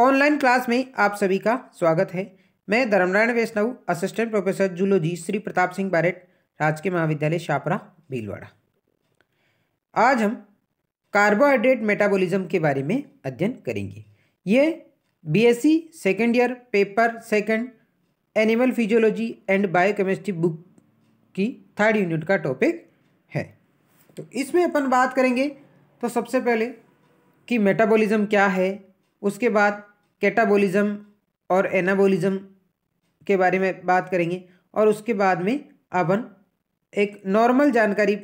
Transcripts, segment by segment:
online class में आप सभी का स्वागत है मैं Dharmnarayan Vaishnav assistant professor zoology Shri Pratap Singh Barhath राजकीय महाविद्यालय शापरा भीलवाड़ा आज हम कार्बोहाइड्रेट मेटाबॉलिज्म के बारे में अध्ययन करेंगे ये BSc second year paper second animal physiology and biochemistry book की थर्ड यूनिट का टॉपिक है तो इसमें अपन बात करेंगे तो सबसे पहले कि मेटाबॉलिज्म क्या है उसके बाद कैटाबोलिज्म और एनाबोलिज्म के बारे में बात करेंगे और उसके बाद में अपन एक नॉर्मल जानकारी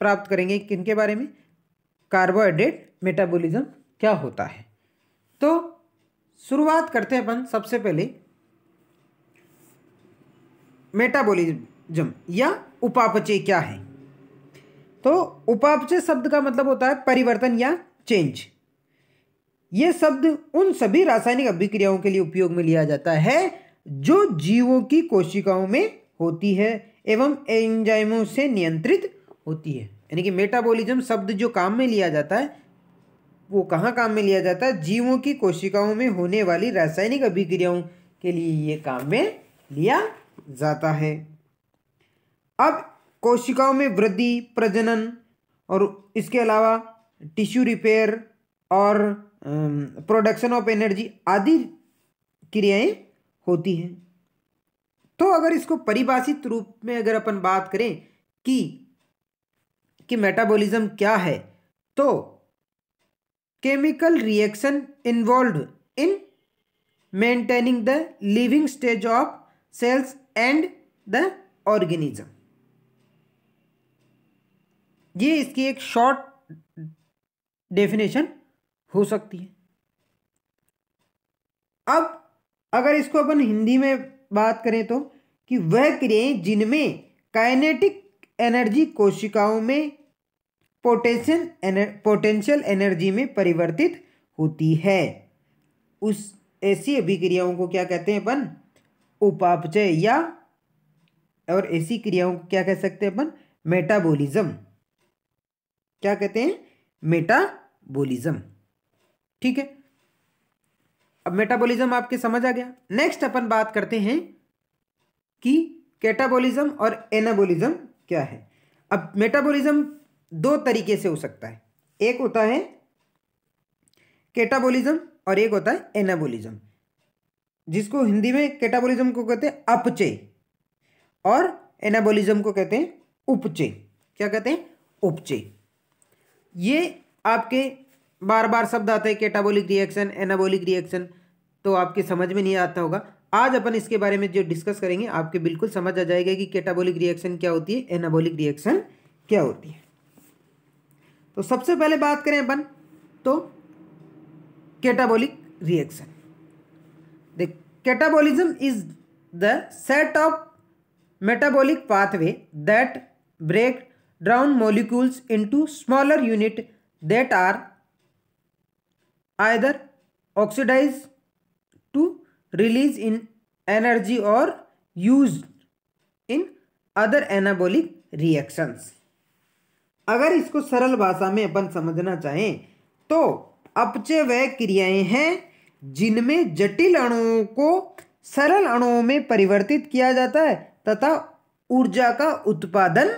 प्राप्त करेंगे किनके बारे में कार्बोहाइड्रेट मेटाबॉलिज्म क्या होता है तो शुरुआत करते हैं अपन सबसे पहले मेटाबॉलिज्म या उपापचय क्या है तो उपापचय शब्द का मतलब होता है परिवर्तन या चेंज यह शब्द उन सभी रासायनिक अभिक्रियाओं के लिए उपयोग में लिया जाता है जो जीवों की कोशिकाओं में होती है एवं एंजाइमों से नियंत्रित होती है यानी कि मेटाबॉलिज्म शब्द जो काम में लिया जाता है वो कहाँ काम में लिया जाता है जीवों की कोशिकाओं में होने वाली रासायनिक अभिक्रियाओं के लिए ये काम में लिया जाता है अब कोशिकाओं में वृद्धि प्रजनन और इसके अलावा टिश्यू रिपेयर और प्रोडक्शन ऑफ एनर्जी आदि क्रियाएं होती हैं तो अगर इसको परिभाषित रूप में अगर अपन बात करें कि कि मेटाबॉलिज्म क्या है तो chemical reaction involved in maintaining the living stage of cells and the organism ये इसकी एक शॉर्ट डेफिनेशन हो सकती है अब अगर इसको अपन हिंदी में बात करें तो कि वह क्रियाएं जिनमें काइनेटिक एनर्जी कोशिकाओं में पोटेंशियल एनर, पोटेंशियल एनर्जी में परिवर्तित होती है उस ऐसी अभिक्रियाओं को क्या कहते हैं अपन उपापचय या और ऐसी क्रियाओं को क्या कह सकते हैं अपन मेटाबॉलिज्म क्या कहते हैं मेटाबॉलिज्म ठीक है अब मेटाबॉलिज्म आपके समझ आ गया नेक्स्ट अपन बात करते हैं कि कैटाबॉलिज्म और एनाबॉलिज्म क्या है अब मेटाबॉलिज्म दो तरीके से हो सकता है एक होता है कैटाबॉलिज्म और एक होता है एनाबॉलिज्म जिसको हिंदी में कैटाबॉलिज्म को कहते हैं अपचय और एनाबॉलिज्म को कहते हैं उपचय क्या कहते हैं उपचय ये आपके बार बार शब्द आता है कैटाबोलिक रिएक्शन एनाबोलिक रिएक्शन तो आपके समझ में नहीं आता होगा आज अपन इसके बारे में जो डिस्कस करेंगे आपके बिल्कुल समझ आ जाएगा कि कैटाबोलिक रिएक्शन क्या होती है एनाबोलिक रिएक्शन क्या होती है तो सबसे पहले बात करें अपन तो कैटाबोलिक रिएक्शन देख catabolism is the set of metabolic pathway that break down molecules into smaller unit that are either oxidize to release in energy or used in other anabolic reactions अगर इसको सरल भाषा में अपन समझना चाहें तो अपचय वह क्रियाएं हैं जिनमें जटिल अणुओं को सरल अणुओं में परिवर्तित किया जाता है तथा ऊर्जा का उत्पादन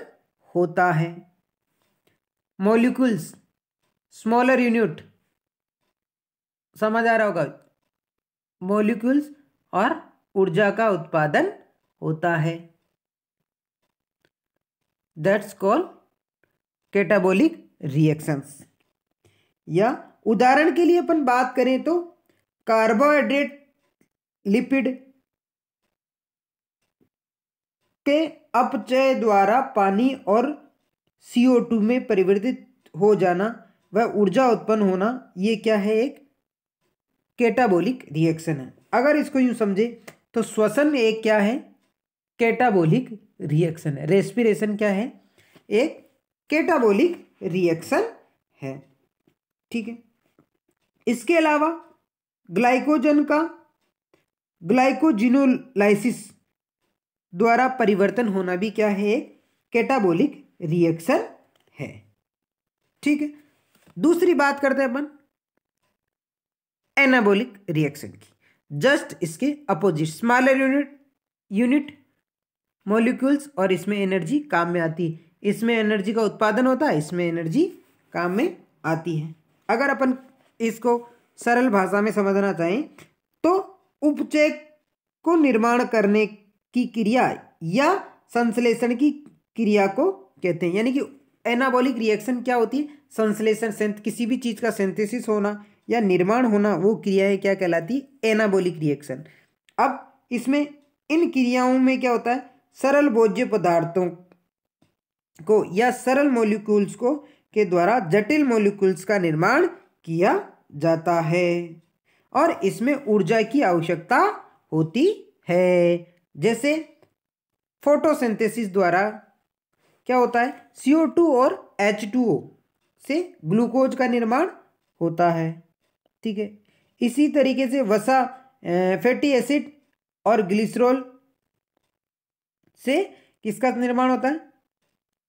होता है मॉलिक्यूल्स स्मॉलर यूनिट समझ आ रहा होगा मोलिक्यूल्स और ऊर्जा का उत्पादन होता है दैट्स कॉल कैटाबोलिक रिएक्शंस या उदाहरण के लिए अपन बात करें तो कार्बोहाइड्रेट लिपिड के अपचय द्वारा पानी और सीओ टू में परिवर्तित हो जाना वह ऊर्जा उत्पन्न होना ये क्या है एक कैटाबोलिक रिएक्शन है अगर इसको यूँ समझे तो श्वसन एक क्या है कैटाबोलिक रिएक्शन है रेस्पिरेशन क्या है एक कैटाबोलिक रिएक्शन है ठीक है इसके अलावा ग्लाइकोजन का ग्लाइकोजिनोलाइसिस द्वारा परिवर्तन होना भी क्या है एक कैटाबोलिक रिएक्शन है ठीक है दूसरी बात करते हैं अपन एनाबोलिक रिएक्शन की जस्ट इसके opposite smaller unit unit molecules और इसमें एनर्जी काम में आती है इसमें एनर्जी का उत्पादन होता है इसमें एनर्जी काम में आती है अगर अपन इसको सरल भाषा में समझना चाहें तो उपचय को निर्माण करने की क्रिया या संश्लेषण की क्रिया को कहते हैं यानी कि एनाबॉलिक रिएक्शन क्या होती है संश्लेषण किसी भी चीज़ का सिंथेसिस होना या निर्माण होना वो क्रियाएँ क्या कहलाती एनाबोलिक रिएक्शन अब इसमें इन क्रियाओं में क्या होता है सरल भोज्य पदार्थों को या सरल मोलिकुल्स को के द्वारा जटिल मोलिकुल्स का निर्माण किया जाता है और इसमें ऊर्जा की आवश्यकता होती है जैसे फोटोसिंथेसिस द्वारा क्या होता है CO2 और H2O से ग्लूकोज का निर्माण होता है ठीक है इसी तरीके से वसा फैटी एसिड और ग्लिसरॉल से किसका निर्माण होता है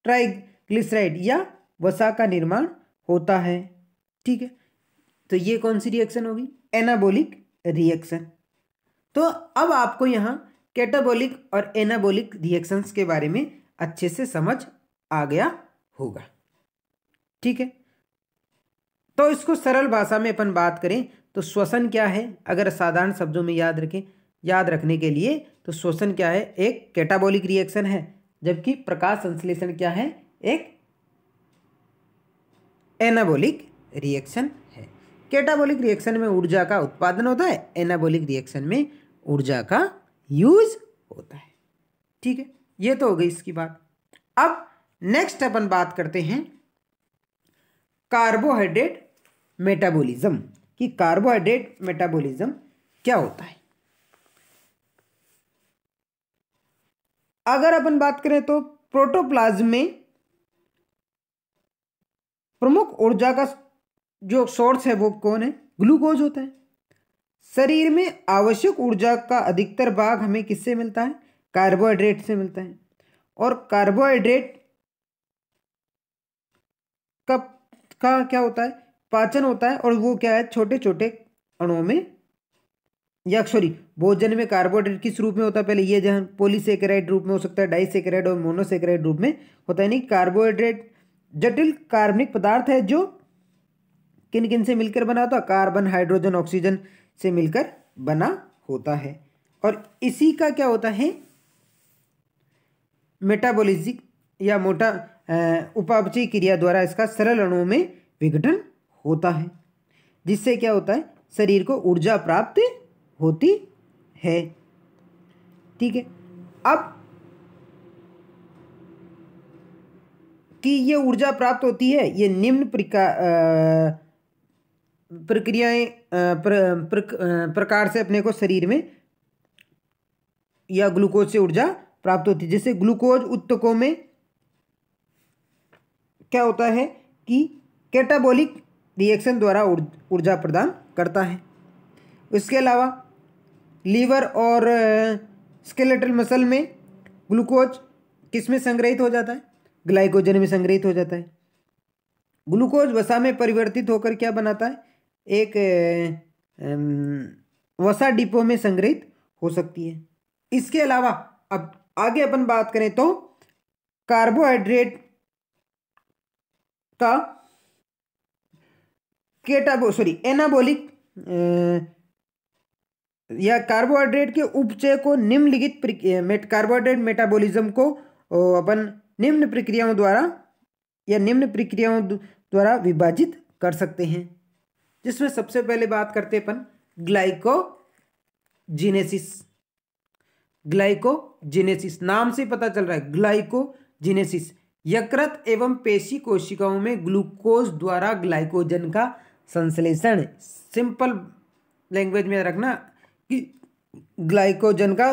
ट्राइग्लिसराइड या वसा का निर्माण होता है ठीक है तो ये कौन सी रिएक्शन होगी एनाबोलिक रिएक्शन तो अब आपको यहाँ कैटाबोलिक और एनाबोलिक रिएक्शंस के बारे में अच्छे से समझ आ गया होगा ठीक है तो इसको सरल भाषा में अपन बात करें तो श्वसन क्या है अगर साधारण शब्दों में याद रखें याद रखने के लिए तो श्वसन क्या है एक कैटाबॉलिक रिएक्शन है जबकि प्रकाश संश्लेषण क्या है एक एनाबोलिक रिएक्शन है कैटाबॉलिक रिएक्शन में ऊर्जा का उत्पादन होता है एनाबॉलिक रिएक्शन में ऊर्जा का यूज होता है ठीक है ये तो हो गई इसकी बात अब नेक्स्ट अपन बात करते हैं कार्बोहाइड्रेट मेटाबॉलिज्म कि कार्बोहाइड्रेट मेटाबॉलिज्म क्या होता है अगर अपन बात करें तो प्रोटोप्लाज्म में प्रमुख ऊर्जा का जो सोर्स है वो कौन है ग्लूकोज होता है शरीर में आवश्यक ऊर्जा का अधिकतर भाग हमें किससे मिलता है कार्बोहाइड्रेट से मिलता है और कार्बोहाइड्रेट का का क्या होता है पाचन होता है और वो क्या है छोटे छोटे अणुओं में या सॉरी भोजन में कार्बोहाइड्रेट किस रूप में होता है पहले ये जहाँ पोलीसेक्राइड रूप में हो सकता है डाइसेक्राइड और मोनोसेक्राइड रूप में होता है यानी कार्बोहाइड्रेट जटिल कार्बनिक पदार्थ है जो किन किन से मिलकर बना होता है कार्बन हाइड्रोजन ऑक्सीजन से मिलकर बना होता है और इसी का क्या होता है मेटाबोलिजिक या मोटा उपापचय क्रिया द्वारा इसका सरल अणुओं में विघटन होता है जिससे क्या होता है शरीर को ऊर्जा प्राप्त होती है ठीक है अब कि ये ऊर्जा प्राप्त होती है ये निम्न प्रकार प्रक्रियाएं प्र, प्र, प्रकार से अपने को शरीर में या ग्लूकोज से ऊर्जा प्राप्त होती है जैसे ग्लूकोज उत्तकों में क्या होता है कि कैटाबॉलिक रिएक्शन द्वारा ऊर्जा प्रदान करता है इसके अलावा लीवर और स्केलेटल मसल में ग्लूकोज किस में संग्रहित हो जाता है ग्लाइकोजन में संग्रहित हो जाता है ग्लूकोज वसा में परिवर्तित होकर क्या बनाता है एक वसा डिपो में संग्रहित हो सकती है इसके अलावा अब आगे अपन बात करें तो कार्बोहाइड्रेट का केटाबो सॉरी एनाबोलिक या कार्बोहाइड्रेट के उपचय को निम्नलिखित मेट, कार्बोहाइड्रेट मेटाबॉलिज्म को अपन निम्न प्रक्रियाओं द्वारा या निम्न प्रक्रियाओं द्वारा विभाजित कर सकते हैं जिसमें सबसे पहले बात करते हैं अपन ग्लाइकोजिनेसिस ग्लाइकोजिनेसिस नाम से पता चल रहा है ग्लाइकोजिनेसिस यकृत एवं पेशी कोशिकाओं में ग्लूकोज द्वारा ग्लाइकोजन का संश्लेषण सिंपल लैंग्वेज में रखना कि ग्लाइकोजन का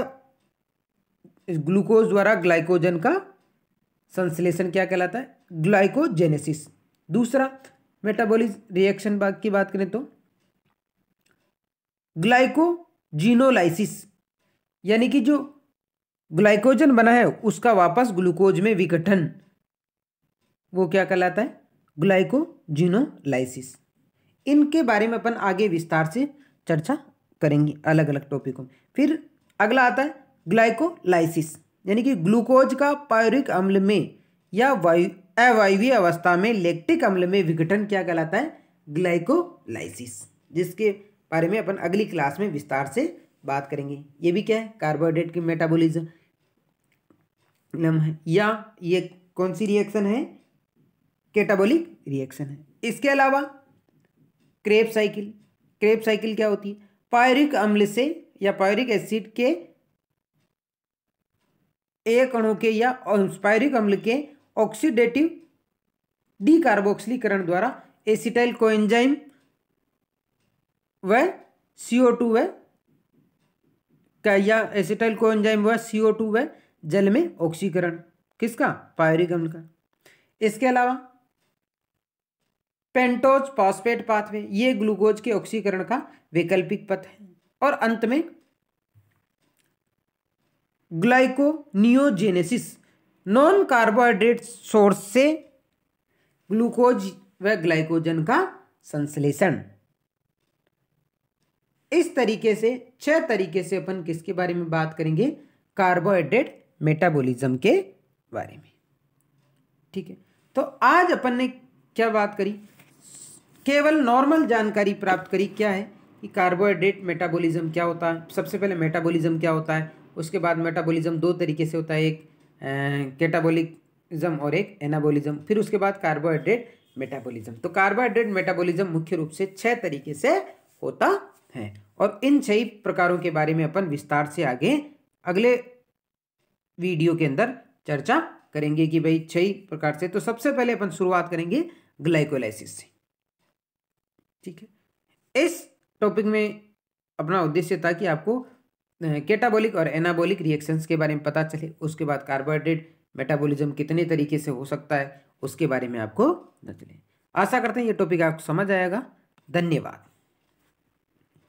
ग्लूकोज द्वारा ग्लाइकोजन का संश्लेषण क्या कहलाता है ग्लाइकोजेनेसिस दूसरा मेटाबॉलिक रिएक्शन बाग की बात करें तो ग्लाइकोजीनोलाइसिस यानी कि जो ग्लाइकोजन बना है उसका वापस ग्लूकोज में विघटन वो क्या कहलाता है ग्लाइकोजीनोलाइसिस इनके बारे में अपन आगे विस्तार से चर्चा करेंगे अलग अलग टॉपिकों में फिर अगला आता है ग्लाइकोलाइसिस यानी कि ग्लूकोज का पायरिक अम्ल में या वायु अवायवीय अवस्था में लेक्टिक अम्ल में विघटन क्या कहलाता है ग्लाइकोलाइसिस जिसके बारे में अपन अगली क्लास में विस्तार से बात करेंगे ये भी क्या है कार्बोहाइड्रेट की मेटाबोलिज्म है या ये कौन सी रिएक्शन है कैटाबोलिक रिएक्शन है इसके अलावा क्रेप साइकिल क्रेप साइकिल क्या होती है पायरिक अम्ल से या पायरिक एसिड के एक अणु के या पायरिक अम्ल के ऑक्सीडेटिव डी कार्बोक्सिलीकरण द्वारा एसिटाइल कोएंजाइम व सीओ टू व या एसिटाइल कोएंजाइम व सीओ टू व जल में ऑक्सीकरण किसका पायरिक अम्ल का इसके अलावा पेंटोज फॉस्फेट पाथवे ये ग्लूकोज के ऑक्सीकरण का वैकल्पिक पथ है और अंत में ग्लाइकोनियोजेनेसिस नॉन कार्बोहाइड्रेट सोर्स से ग्लूकोज व ग्लाइकोजन का संश्लेषण इस तरीके से छह तरीके से अपन किसके बारे में बात करेंगे कार्बोहाइड्रेट मेटाबॉलिज्म के बारे में ठीक है तो आज अपन ने क्या बात करी केवल नॉर्मल जानकारी प्राप्त करी क्या है कि कार्बोहाइड्रेट मेटाबॉलिज्म क्या होता है सबसे पहले मेटाबॉलिज्म क्या होता है उसके बाद मेटाबॉलिज्म दो तरीके से होता है एक कैटाबोलिज्म और एक एनाबोलिज्म फिर उसके बाद कार्बोहाइड्रेट मेटाबॉलिज्म तो कार्बोहाइड्रेट मेटाबॉलिज्म मुख्य रूप से छः तरीके से होता है और इन छह प्रकारों के बारे में अपन विस्तार से आगे अगले वीडियो के अंदर चर्चा करेंगे कि भाई छह प्रकार से तो सबसे पहले अपन शुरुआत करेंगे ग्लाइकोलाइसिस से ठीक है इस टॉपिक में अपना उद्देश्य था कि आपको कैटाबॉलिक और एनाबॉलिक रिएक्शंस के बारे में पता चले उसके बाद कार्बोहाइड्रेट मेटाबॉलिज्म कितने तरीके से हो सकता है उसके बारे में आपको न चले आशा करते हैं ये टॉपिक आपको समझ आएगा धन्यवाद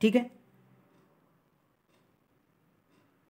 ठीक है